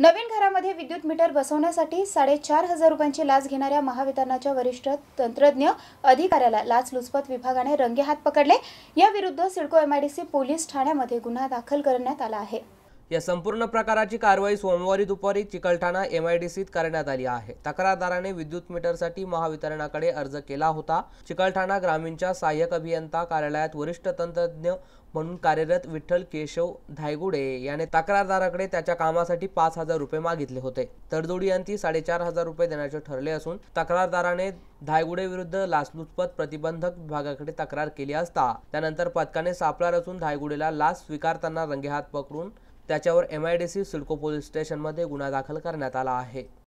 नवीन घरामध्ये विद्युत मीटर बसवण्यासाठी साडेचार हजार रुपयांची लाच घेणाऱ्या महावितरणाच्या वरिष्ठ तंत्रज्ञ अधिकाऱ्याला लाचलुचपत विभागाने रंगे हात पकडले याविरुद्ध सिडको एमआयडीसी पोलीस ठाण्यामध्ये गुन्हा दाखल करण्यात आला आहे या संपूर्ण प्रकाराची कारवाई सोमवारी दुपारी चिकलठाणा एम आय डी सीत करण्यात आली आहे तक्रारदाराने विद्युत मीटरसाठी महावितरणाकडे अर्ज केला होता चिकलठाणा ग्रामीणच्या सहाय्यक अभियंता कार्यालयात वरिष्ठ तंत्रज्ञ म्हणून कार्यरत विठ्ठल केशव धायगुडे याने तक्रारदाराकडे त्याच्या कामासाठी पाच हजार रुपये मागितले होते तडजोडीअंती साडेचार हजार रुपये देण्याचे ठरले असून तक्रारदाराने धायगुडे विरुद्ध लाचलुचपत प्रतिबंधक विभागाकडे तक्रार केली असता त्यानंतर पथकाने सापळा रचून धायगुडेला लाच स्वीकारताना रंगेहात पकडून त्याच्यावर एमआयडीसी सिडको पोलीस स्टेशनमध्ये गुन्हा दाखल करण्यात आला आहे